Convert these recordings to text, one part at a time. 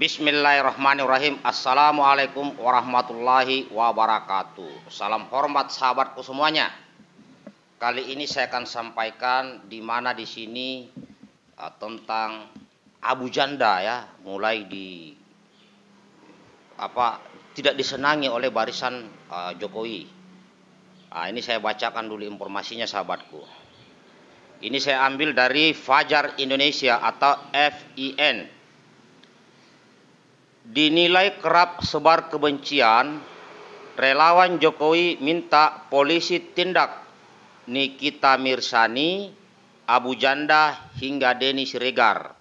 Bismillahirrahmanirrahim Assalamualaikum warahmatullahi wabarakatuh Salam hormat sahabatku semuanya Kali ini saya akan sampaikan di mana di sini uh, tentang Abu Janda ya mulai di apa tidak disenangi oleh barisan uh, Jokowi. Nah, ini saya bacakan dulu informasinya sahabatku. Ini saya ambil dari Fajar Indonesia atau FIN dinilai kerap sebar kebencian, relawan Jokowi minta polisi tindak Nikita Mirsani, Abu Janda hingga Denis Siregar.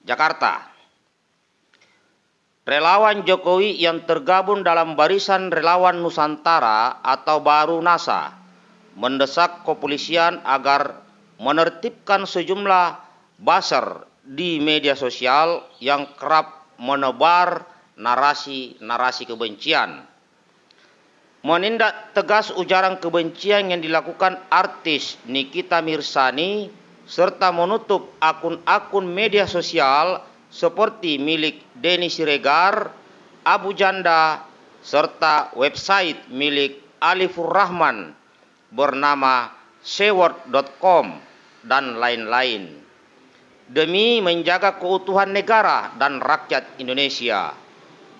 Jakarta. Relawan Jokowi yang tergabung dalam barisan relawan Nusantara atau baru NASA mendesak kepolisian agar menertibkan sejumlah baser di media sosial yang kerap menebar narasi-narasi kebencian. Menindak tegas ujaran kebencian yang dilakukan artis Nikita Mirsani serta menutup akun-akun media sosial seperti milik Denny Siregar, Abu Janda, serta website milik Alifur Rahman bernama seward.com dan lain-lain demi menjaga keutuhan negara dan rakyat Indonesia.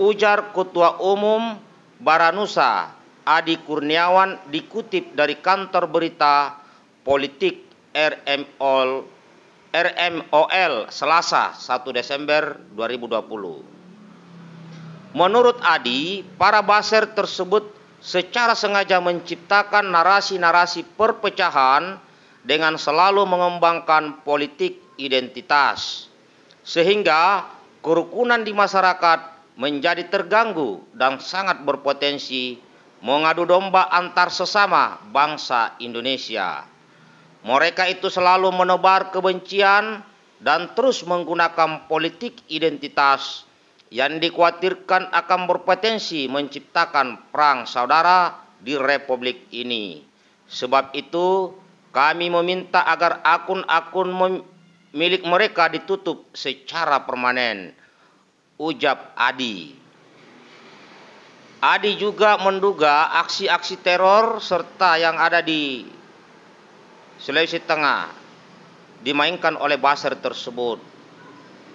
Ujar Ketua Umum Baranusa Adi Kurniawan dikutip dari kantor berita politik RMOL RMOL Selasa 1 Desember 2020. Menurut Adi, para baser tersebut secara sengaja menciptakan narasi-narasi perpecahan dengan selalu mengembangkan politik identitas, sehingga kerukunan di masyarakat menjadi terganggu dan sangat berpotensi mengadu domba antar sesama bangsa Indonesia. Mereka itu selalu menebar kebencian dan terus menggunakan politik identitas yang dikhawatirkan akan berpotensi menciptakan perang saudara di republik ini. Sebab itu, kami meminta agar akun-akun milik mereka ditutup secara permanen. Ujab Adi. Adi juga menduga aksi-aksi teror serta yang ada di Sulawesi Tengah dimainkan oleh Basar tersebut.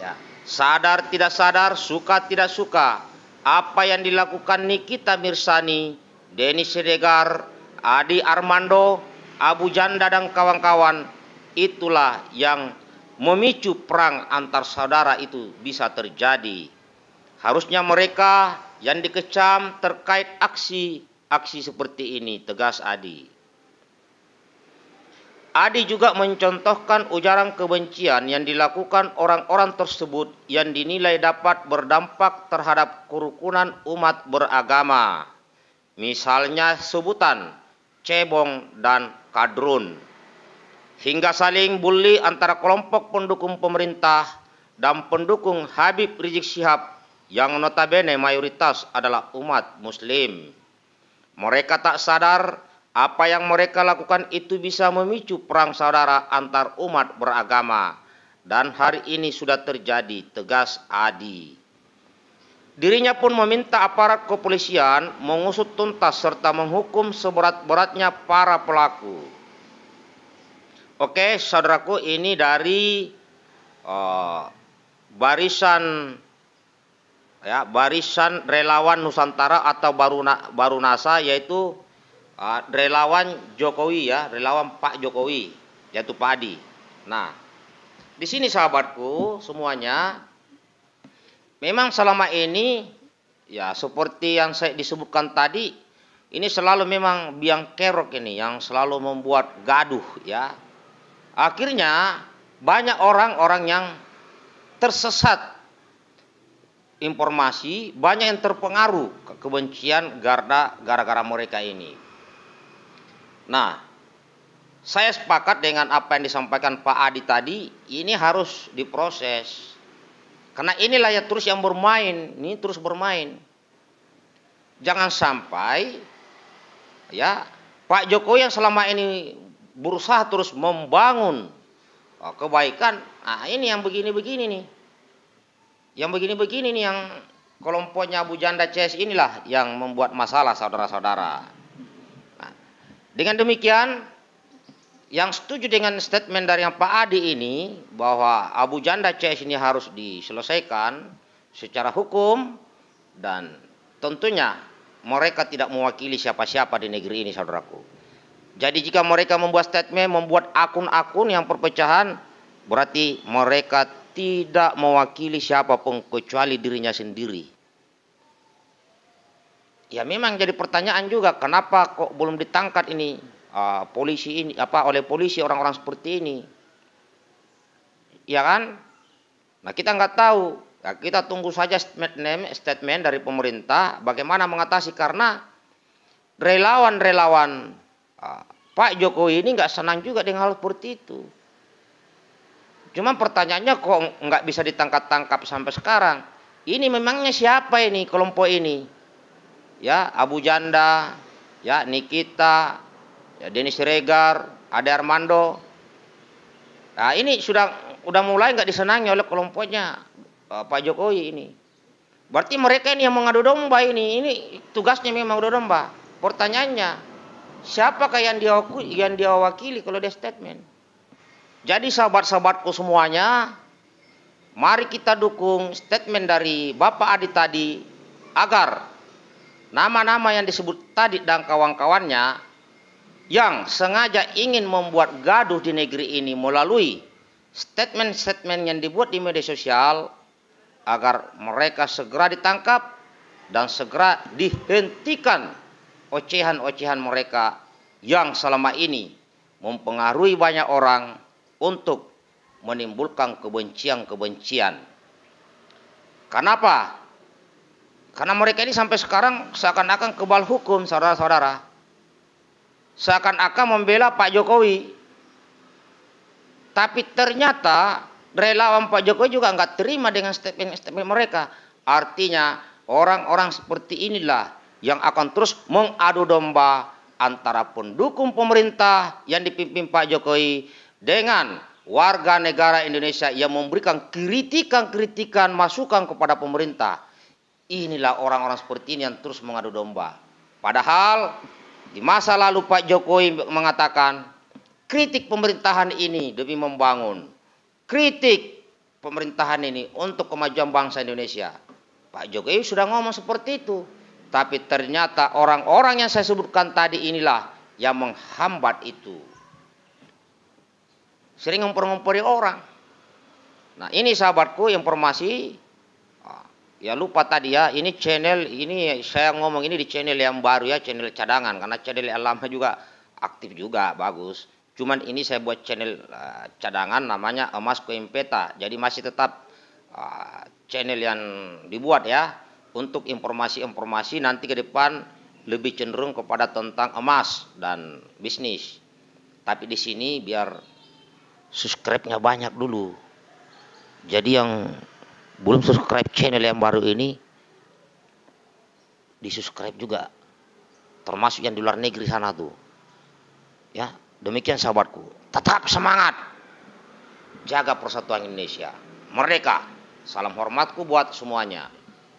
Ya, sadar tidak sadar, suka tidak suka, apa yang dilakukan Nikita Mirsani, Denny Siregar, Adi Armando, Abu Janda dan kawan-kawan itulah yang memicu perang antar saudara itu bisa terjadi. Harusnya mereka yang dikecam terkait aksi aksi seperti ini, tegas Adi. Adi juga mencontohkan ujaran kebencian yang dilakukan orang-orang tersebut yang dinilai dapat berdampak terhadap kerukunan umat beragama. Misalnya sebutan cebong dan kadrun hingga saling bully antara kelompok pendukung pemerintah dan pendukung Habib Rizik Syihab yang notabene mayoritas adalah umat muslim. Mereka tak sadar apa yang mereka lakukan itu bisa memicu perang saudara antar umat beragama dan hari ini sudah terjadi tegas Adi. Dirinya pun meminta aparat kepolisian mengusut tuntas serta menghukum seberat-beratnya para pelaku. Oke, saudaraku, ini dari uh, barisan ya barisan relawan Nusantara atau baru NASA yaitu uh, relawan Jokowi ya, relawan Pak Jokowi yaitu Pak Adi. Nah, di sini sahabatku semuanya memang selama ini ya seperti yang saya disebutkan tadi ini selalu memang biang kerok ini yang selalu membuat gaduh ya Akhirnya banyak orang-orang yang tersesat informasi, banyak yang terpengaruh ke kebencian garda gara-gara mereka ini. Nah, saya sepakat dengan apa yang disampaikan Pak Adi tadi, ini harus diproses. Karena inilah ya terus yang bermain, ini terus bermain. Jangan sampai ya Pak Jokowi yang selama ini berusaha terus membangun oh, kebaikan. Nah, ini yang begini-begini nih. Yang begini-begini nih yang kelompoknya Abu Janda CS inilah yang membuat masalah saudara-saudara. Nah, dengan demikian, yang setuju dengan statement dari yang Pak Adi ini bahwa Abu Janda CS ini harus diselesaikan secara hukum dan tentunya mereka tidak mewakili siapa-siapa di negeri ini saudaraku. Jadi jika mereka membuat statement, membuat akun-akun yang perpecahan, berarti mereka tidak mewakili siapa pun kecuali dirinya sendiri. Ya memang jadi pertanyaan juga kenapa kok belum ditangkap ini uh, polisi ini apa oleh polisi orang-orang seperti ini. Ya kan? Nah, kita nggak tahu. Nah, kita tunggu saja statement statement dari pemerintah bagaimana mengatasi karena relawan-relawan Ah, Pak Jokowi ini nggak senang juga dengan hal seperti itu. Cuman pertanyaannya kok nggak bisa ditangkap-tangkap sampai sekarang. Ini memangnya siapa ini kelompok ini? Ya Abu Janda, ya Nikita, ya Denis Regar, ada Armando. Nah ini sudah udah mulai nggak disenangi oleh kelompoknya eh, Pak Jokowi ini. Berarti mereka ini yang mengadu domba ini, ini tugasnya memang adu domba. Pertanyaannya, Siapakah yang dia yang dia wakili kalau dia statement? Jadi sahabat-sahabatku semuanya, mari kita dukung statement dari Bapak Adi tadi agar nama-nama yang disebut tadi dan kawan-kawannya yang sengaja ingin membuat gaduh di negeri ini melalui statement-statement yang dibuat di media sosial agar mereka segera ditangkap dan segera dihentikan ocehan-ocehan mereka yang selama ini mempengaruhi banyak orang untuk menimbulkan kebencian-kebencian. Kenapa? Karena mereka ini sampai sekarang seakan-akan kebal hukum, saudara-saudara. Seakan-akan membela Pak Jokowi. Tapi ternyata relawan Pak Jokowi juga nggak terima dengan statement-statement mereka. Artinya orang-orang seperti inilah yang akan terus mengadu domba antara pendukung pemerintah yang dipimpin Pak Jokowi dengan warga negara Indonesia yang memberikan kritikan-kritikan masukan kepada pemerintah. Inilah orang-orang seperti ini yang terus mengadu domba. Padahal di masa lalu Pak Jokowi mengatakan kritik pemerintahan ini demi membangun. Kritik pemerintahan ini untuk kemajuan bangsa Indonesia. Pak Jokowi sudah ngomong seperti itu. Tapi ternyata orang-orang yang saya sebutkan tadi inilah yang menghambat itu. Sering ngumpul-ngumpuli orang. Nah ini sahabatku informasi. Ah, ya lupa tadi ya, ini channel, ini saya ngomong ini di channel yang baru ya, channel cadangan. Karena channel yang lama juga aktif juga, bagus. Cuman ini saya buat channel uh, cadangan namanya Emas Koimpeta. Jadi masih tetap uh, channel yang dibuat ya untuk informasi-informasi nanti ke depan lebih cenderung kepada tentang emas dan bisnis. Tapi di sini biar subscribe-nya banyak dulu. Jadi yang belum subscribe channel yang baru ini di subscribe juga termasuk yang di luar negeri sana tuh. Ya, demikian sahabatku. Tetap semangat. Jaga persatuan Indonesia. Merdeka. Salam hormatku buat semuanya.